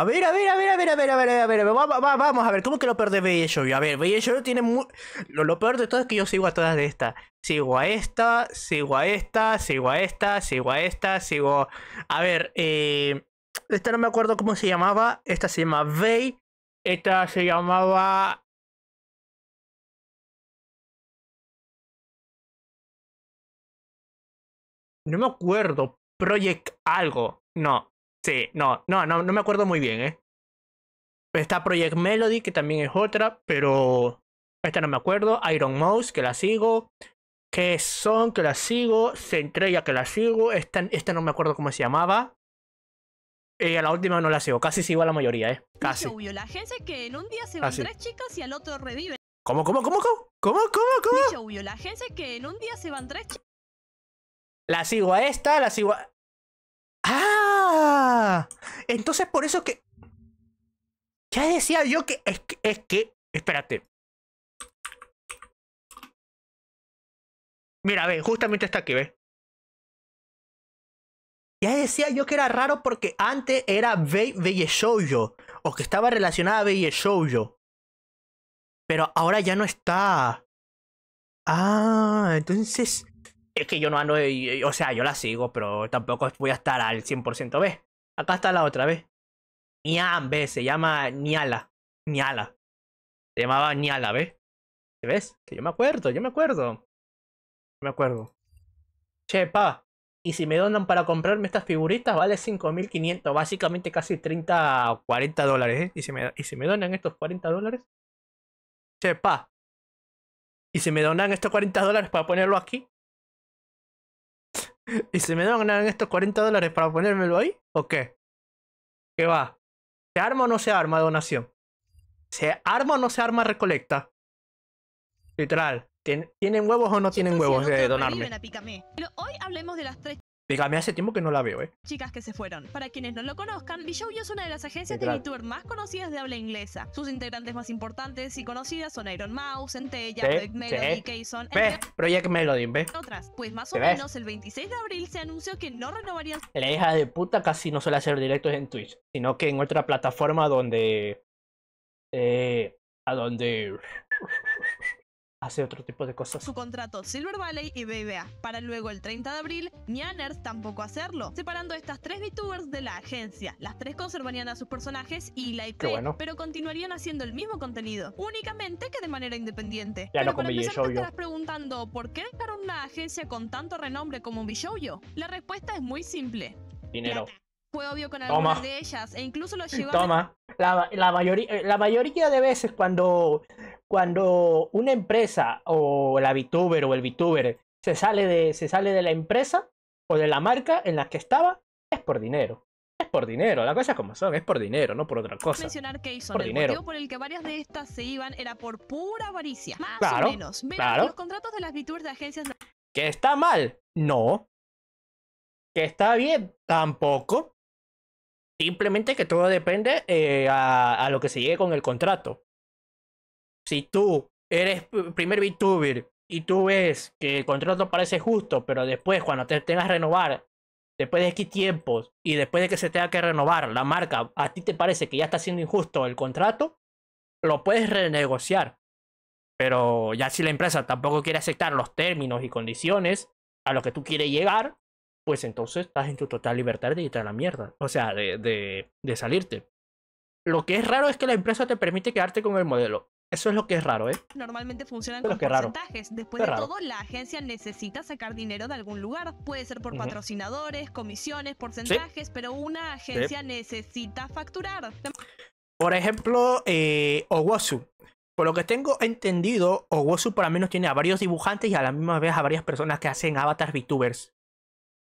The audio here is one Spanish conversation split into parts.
A ver, a ver, a ver, a ver, a ver, a ver, a ver, vamos a ver, ¿cómo que lo peor de A ver, no tiene muy... Lo, lo, peor de todo es que yo sigo a todas de estas. Sigo a esta, sigo a esta, sigo a esta, sigo a esta, sigo... A ver, eh... Esta no me acuerdo cómo se llamaba, esta se llama Vey, esta se llamaba... No me acuerdo, Project algo, no, Sí, no, no, no, no me acuerdo muy bien, ¿eh? Está Project Melody, que también es otra, pero esta no me acuerdo. Iron Mouse, que la sigo. Que son, que la sigo. Centrella, que la sigo. Esta, esta no me acuerdo cómo se llamaba. Y a la última no la sigo. Casi sigo a la mayoría, ¿eh? Casi. la gente que en un día se van tres chicas y al otro revive. cómo, cómo, cómo? ¿Cómo, cómo, cómo? la gente que en un día se van tres chicas. La sigo a esta, la sigo a. ¡Ah! Entonces por eso que... Ya decía yo que es que... Es que espérate. Mira, ve, justamente está aquí, ve. Ya decía yo que era raro porque antes era Belle Shoujo, o que estaba relacionada a Belle Shoujo. Pero ahora ya no está. Ah, entonces. Es que yo no ando. O sea, yo la sigo, pero tampoco voy a estar al 100% ve Acá está la otra, ¿ves? Nian, ¿ves? Se llama Niala. Niala. Se llamaba Niala, ¿ves? ¿Ves? Que yo me acuerdo, yo me acuerdo. me acuerdo. Chepa. Y si me donan para comprarme estas figuritas, vale 5.500, básicamente casi 30 o 40 dólares. ¿eh? Y, si me, y si me donan estos 40 dólares. Chepa. Y si me donan estos 40 dólares para ponerlo aquí, ¿Y se me dan estos 40 dólares para ponérmelo ahí? ¿O qué? ¿Qué va? ¿Se arma o no se arma donación? ¿Se arma o no se arma recolecta? Literal. ¿Tienen huevos o no tienen huevos de donarme? Hoy hablemos de las tres Dígame, hace tiempo que no la veo, ¿eh? Chicas que se fueron. Para quienes no lo conozcan, Yo es una de las agencias de VTuber más conocidas de habla inglesa. Sus integrantes más importantes y conocidas son Iron Mouse, Centella, Project Melody, Keyson... Project Melody, ¿ves? Pues más o menos el 26 de abril se anunció que no renovarían... La hija de puta casi no suele hacer directos en Twitch, sino que en otra plataforma donde... Eh... A donde hace otro tipo de cosas. Su contrato Silver Valley y BBA, para luego el 30 de abril, Nianers tampoco hacerlo, separando estas tres VTubers de la agencia. Las tres conservarían a sus personajes y la IP, pero continuarían haciendo el mismo contenido, únicamente que de manera independiente. Ya pero para empezar, te estarás preguntando, ¿por qué dejar una agencia con tanto renombre como Bishoujo? La respuesta es muy simple. Dinero. Fue obvio con algunas de ellas e incluso los llevó Toma. La, la, mayoría, eh, la mayoría de veces cuando cuando una empresa o la VTuber o el VTuber se sale de, se sale de la empresa o de la marca en la que estaba, es por dinero. Es por dinero, la cosa es como son, es por dinero, no por otra cosa. que por el dinero. motivo por el que varias de estas se iban era por pura avaricia. Más claro, o claro. los contratos de las VTubers de agencias. ¿Que está mal? No. ¿Que está bien? Tampoco. Simplemente que todo depende eh, a, lo que se llegue con el contrato si tú eres primer VTuber y tú ves que el contrato parece justo, pero después cuando te tengas que renovar, después de X tiempos y después de que se tenga que renovar la marca, a ti te parece que ya está siendo injusto el contrato, lo puedes renegociar. Pero ya si la empresa tampoco quiere aceptar los términos y condiciones a los que tú quieres llegar, pues entonces estás en tu total libertad de irte a la mierda. O sea, de, de, de salirte. Lo que es raro es que la empresa te permite quedarte con el modelo. Eso es lo que es raro, ¿eh? Normalmente funcionan con porcentajes. Después de todo, la agencia necesita sacar dinero de algún lugar. Puede ser por patrocinadores, comisiones, porcentajes, pero una agencia necesita facturar. Por ejemplo, eh, Por lo que tengo entendido, por para menos tiene a varios dibujantes y a la misma vez a varias personas que hacen avatars VTubers.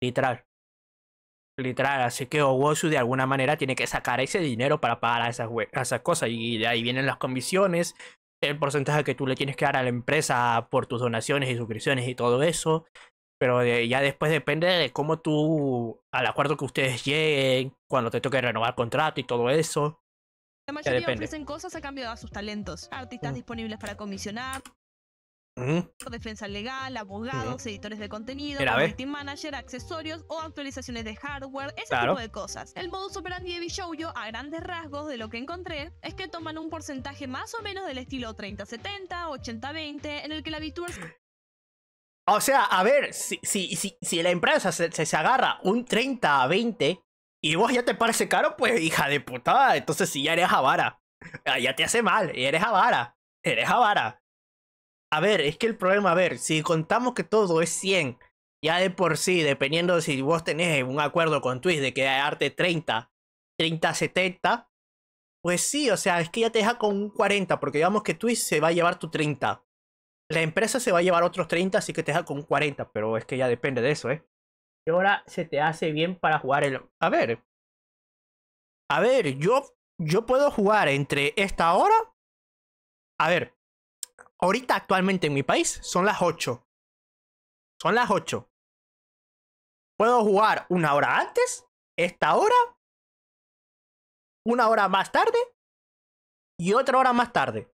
Literal. Literal, así que Owosu de alguna manera tiene que sacar ese dinero para pagar a esas, esas cosas. Y de ahí vienen las comisiones, el porcentaje que tú le tienes que dar a la empresa por tus donaciones y suscripciones y todo eso. Pero ya después depende de cómo tú, al acuerdo que ustedes lleguen, cuando te toque renovar contrato y todo eso. La mayoría ofrecen cosas a cambio de sus talentos. Artistas mm. disponibles para comisionar. Defensa legal, abogados, editores de contenido, marketing manager, accesorios o actualizaciones de hardware, ese tipo de cosas. El modus operandi de Bishoujo, a grandes rasgos de lo que encontré, es que toman un porcentaje más o menos del estilo 30-70, 80-20, en el que la VTuber o sea, a ver, si, si, si, si la empresa se, agarra un 30 a 20 y vos ya te parece caro, pues hija de puta entonces si ya eres avara. Ah, ya te hace mal, eres avara. Eres avara. A ver, es que el problema, a ver, si contamos que todo es 100, ya de por sí, dependiendo de si vos tenés un acuerdo con Twitch de que arte 30, 30, 70, pues sí, o sea, es que ya te deja con un 40, porque digamos que Twitch se va a llevar tu 30. La empresa se va a llevar otros 30, así que te deja con un 40, pero es que ya depende de eso, ¿eh? ¿Qué hora se te hace bien para jugar el... A ver. A ver, yo, yo puedo jugar entre esta hora... A ver, ahorita actualmente en mi país son las 8. Son las 8. Puedo jugar una hora antes, esta hora, una hora más tarde y otra hora más tarde.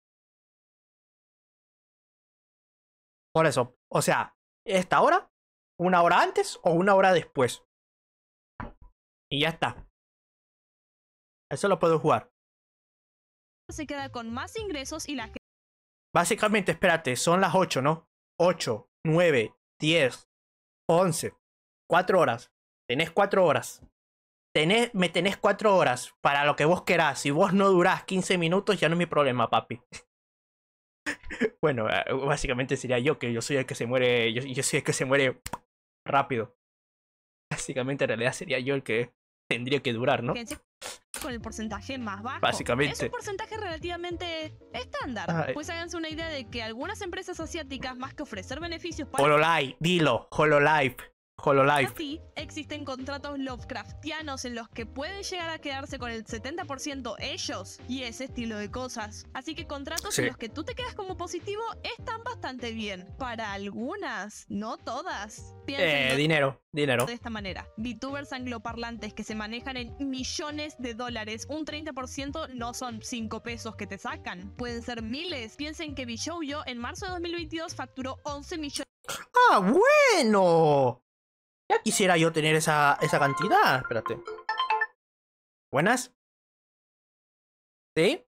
Por eso, o sea, esta hora, una hora antes o una hora después. Y ya está. Eso lo puedo jugar. Se queda con más ingresos y las Básicamente, espérate, son las 8, ¿no? 8, 9, 10, 11, 4 horas. Tenés 4 horas. Tenés, me tenés 4 horas para lo que vos querás. Si vos no durás 15 minutos, ya no es mi problema, papi. bueno, eh, básicamente sería yo, que yo soy el que se muere. Yo, yo soy el que se muere rápido. Básicamente en realidad sería yo el que tendría que durar, ¿no? con el porcentaje más bajo. Es un porcentaje relativamente estándar. Pues háganse una idea de que algunas empresas asiáticas, más que ofrecer beneficios para. HoloLive, dilo, HoloLive. Hololive. Así, existen contratos Lovecraftianos en los que pueden llegar a quedarse con el 70% ellos y ese estilo de cosas. Así que contratos en los que tú te quedas como positivo están bastante bien. Para algunas, no todas. Eh, dinero, dinero. De esta manera, VTubers angloparlantes que se manejan en millones de dólares, un 30% no son 5 pesos que te sacan. Pueden ser miles. Piensen que yo en marzo de 2022 facturó 11 millones. ¡Ah, bueno! Ya quisiera yo tener esa, esa cantidad. Espérate. Buenas. ¿Sí?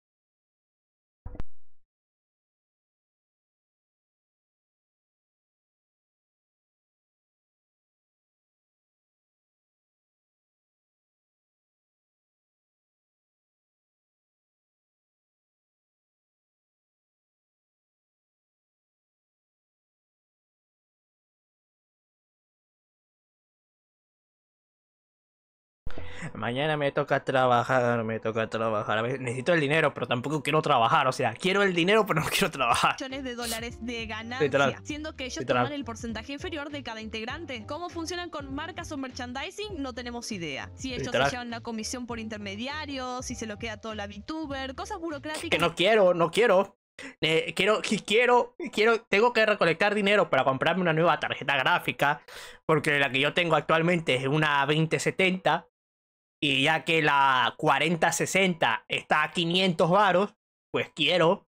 mañana me toca trabajar, me toca trabajar. necesito el dinero, pero tampoco quiero trabajar. O sea, quiero el dinero, pero no quiero trabajar. Millones de dólares de ganancia, siendo que ellos toman el porcentaje inferior de cada integrante. ¿Cómo funcionan con marcas o merchandising? No tenemos idea. Si ellos se llevan la comisión por intermediarios, si se lo queda todo la VTuber, cosas burocráticas. Que no quiero, no quiero. Eh, quiero, quiero, quiero, tengo que recolectar dinero para comprarme una nueva tarjeta gráfica, porque la que yo tengo actualmente es una 2070 y ya que la 4060 está a 500 varos, pues quiero,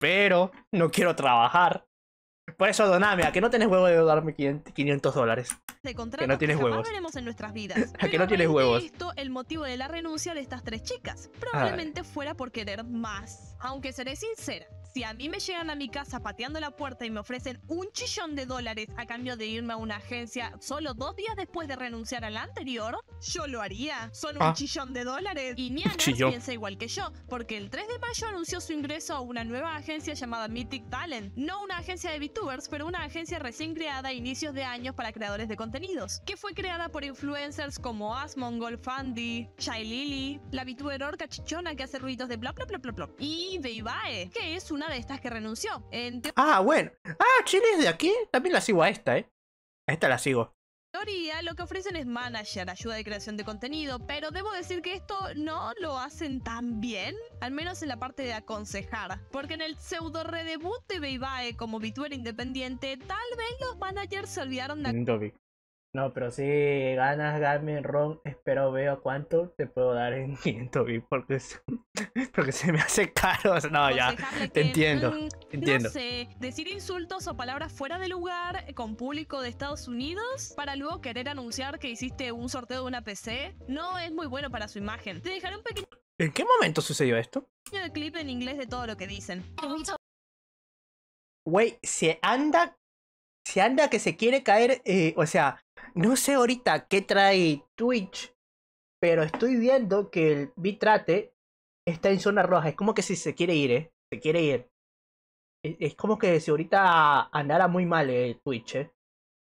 pero no quiero trabajar. Por eso doname, a que no tienes huevo de darme 500 dólares. Que no tienes huevos. en nuestras vidas. a que no tienes huevos. Esto, el motivo de la renuncia de estas tres chicas probablemente fuera por querer más. Aunque seré sincera, si a mí me llegan a mi casa pateando la puerta y me ofrecen un chillón de dólares a cambio de irme a una agencia solo dos días después de renunciar a la anterior, yo lo haría. Son un ah. chillón de dólares. Y Niana piensa igual que yo, porque el 3 de mayo anunció su ingreso a una nueva agencia llamada Mythic Talent. No una agencia de VTubers, pero una agencia recién creada a inicios de años para creadores de contenidos, que fue creada por influencers como Asmongol, Fandy, Shy Lily, la VTuber orca chichona que hace ruidos de bla bla bla bla bla. Y y que es una de estas que renunció. ah, bueno. Ah, Chile es de aquí. También la sigo a esta, ¿eh? A esta la sigo teoría lo que ofrecen es manager, ayuda de creación de contenido, pero debo decir que esto no lo hacen tan bien, al menos en la parte de aconsejar, porque en el pseudo redebut de Beibae como VTuber independiente, tal vez los managers se olvidaron de no, pero si ganas Garmin Ron, espero veo cuánto te puedo dar en 500 porque, porque se me hace caro. No, ya, te entiendo. entiendo. No decir insultos o palabras fuera de lugar eh, con público de Estados Unidos para luego querer anunciar que hiciste un sorteo de una PC no es muy bueno para su imagen. Te dejaré un pequeño. ¿En qué momento sucedió esto? el clip en inglés de todo lo que dicen. Güey, se anda se anda que se quiere caer, eh, o sea, no sé ahorita qué trae Twitch, pero estoy viendo que el bitrate está en zona roja. Es como que si se quiere ir, ¿eh? Se quiere ir. E, es, como que si ahorita andara muy mal el eh, Twitch, ¿eh?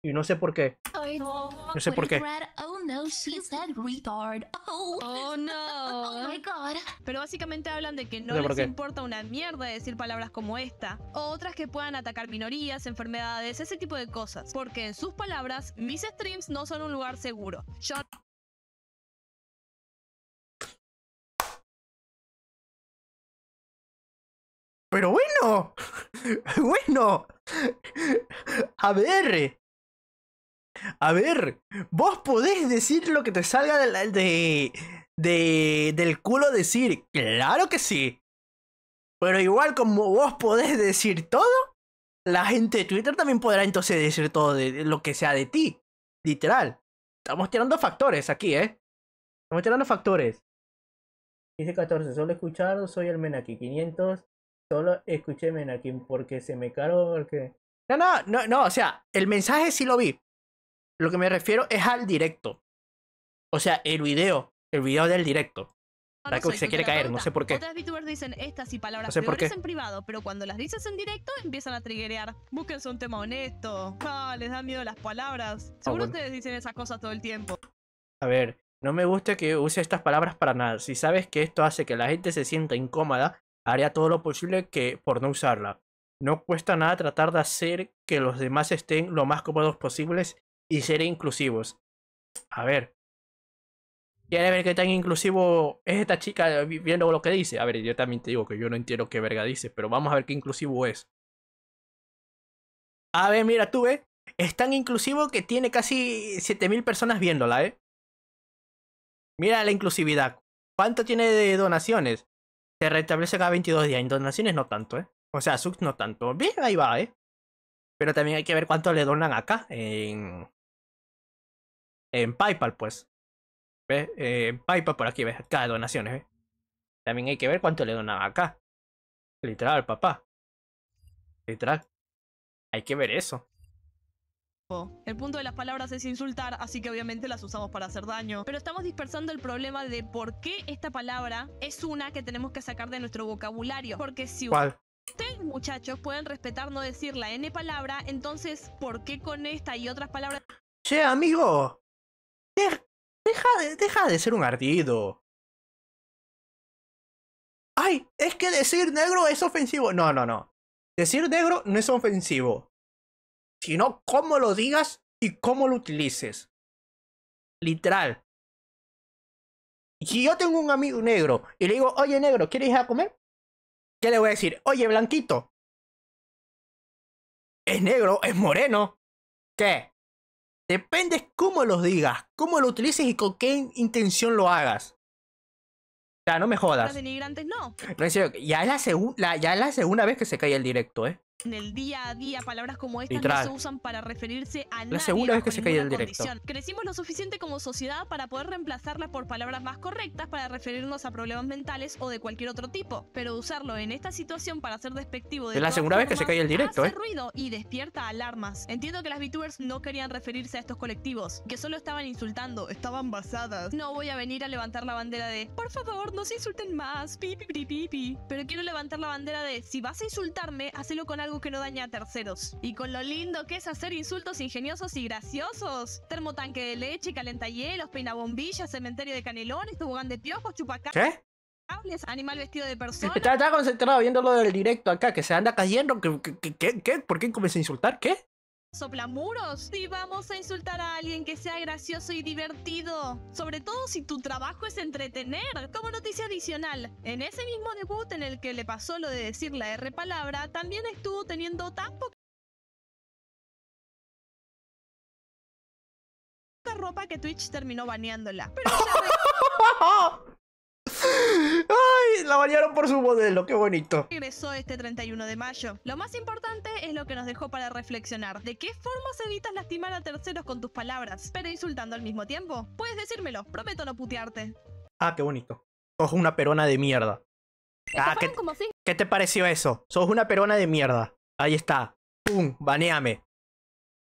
Y no sé por qué. No sé por qué. Oh no. Oh. Oh, oh, Pero básicamente hablan de que no, les importa una mierda decir palabras como esta. O otras que puedan atacar minorías, enfermedades, ese tipo de cosas. Porque en sus palabras, mis streams no son un lugar seguro. Yo Pero bueno, bueno, a ver, a ver, vos podés decir lo que te salga de, de, del culo decir. Claro que sí. Pero igual como vos podés decir todo, la gente de Twitter también podrá entonces decir todo de lo que sea de ti. Literal. Estamos tirando factores aquí, ¿eh? Estamos tirando factores. Dice 14, solo escuchado, soy el Menaki. 500, solo escuché Menaki porque se me caro porque... No, no, no, no, o sea, el mensaje sí lo vi. Lo que me refiero es al directo. O sea, el video. El video del directo. Ah, la que se quiere caer, no sé por qué. Otras VTubers dicen estas y palabras no en privado, pero cuando las dices en directo empiezan a triggerear. Búsquense un tema honesto. Ah, les dan miedo las palabras. Ah, Seguro ustedes dicen esas cosas todo el tiempo. A ver, no me gusta que use estas palabras para nada. Si sabes que esto hace que la gente se sienta incómoda, haría todo lo posible que por no usarla. No cuesta nada tratar de hacer que los demás estén lo más cómodos posibles y ser inclusivos. A ver. Quiere ver qué tan inclusivo es esta chica viendo lo que dice. A ver, yo también te digo que yo no entiendo qué verga dice, pero vamos a ver qué inclusivo es. A ver, mira, tú ¿eh? Es tan inclusivo que tiene casi 7000 personas viéndola, ¿eh? Mira la inclusividad. ¿Cuánto tiene de donaciones? Se restablece cada 22 días. En donaciones no tanto, ¿eh? O sea, subs no tanto. Bien, ahí va, ¿eh? Pero también hay que ver cuánto le donan acá, en, en PayPal, pues. ¿Ves? Eh, PayPal por aquí, ¿ves? Cada donaciones, ¿ves? También hay que ver cuánto le donaba acá. Literal, papá. Literal. Hay que ver eso. El punto de las palabras es insultar, así que obviamente las usamos para hacer daño. Pero estamos dispersando el problema de por qué esta palabra es una que tenemos que sacar de nuestro vocabulario. Porque si ustedes, muchachos, pueden respetar no decir la N palabra, entonces, ¿por qué con esta y otras palabras? Che, amigo, Deja de, ser un ardido. Ay, es que decir negro es ofensivo. No, no, no. Decir negro no es ofensivo. Sino cómo lo digas y cómo lo utilices. Literal. Si yo tengo un amigo negro y le digo, oye negro, ¿quieres ir a comer? ¿Qué le voy a decir? Oye blanquito. Es negro, es moreno. ¿Qué? Depende cómo los digas, cómo lo utilices y con qué intención lo hagas. O sea, no me jodas. no. ya es la, ya es la segunda vez que se cae el directo, ¿eh? en el día a día palabras como estas no se usan para referirse a la segunda vez que se cae el directo. Crecimos lo suficiente como sociedad para poder reemplazarla por palabras más correctas para referirnos a problemas mentales o de cualquier otro tipo, pero usarlo en esta situación para ser despectivo de Es la segunda vez que se cae el directo, hace ¿eh? ruido y despierta alarmas. Entiendo que las VTubers no querían referirse a estos colectivos, que solo estaban insultando, estaban basadas. No voy a venir a levantar la bandera de "Por favor, no se insulten más." Pi, pi, Pero quiero levantar la bandera de si vas a insultarme, hazlo con algo que no daña a terceros. Y con lo lindo que es hacer insultos ingeniosos y graciosos. Termotanque de leche, calentahielos, peinabombillas, cementerio de canelones, tobogán de piojos, chupacá. ¿Qué? animal vestido de persona. Está, concentrado Viéndolo del directo acá, que se anda cayendo. ¿Qué? qué, por qué comienza a insultar? ¿Qué? soplamuros. y vamos a insultar a alguien que sea gracioso y divertido, sobre todo si tu trabajo es entretener. Como noticia adicional, en ese mismo debut en el que le pasó lo de decir la R palabra, también estuvo teniendo tan poca ropa que Twitch terminó baneándola. Pero la bañaron por su modelo, qué bonito. ingresó este 31 de mayo. Lo más importante es lo que nos dejó para reflexionar. ¿De qué formas evitas lastimar a terceros con tus palabras, pero insultando al mismo tiempo? Puedes decírmelo, prometo no putearte. Ah, qué bonito. Sos una perona de mierda. Ah, ¿qué, ¿qué te pareció eso? Sos una perona de mierda. Ahí está. ¡Pum! Baneame.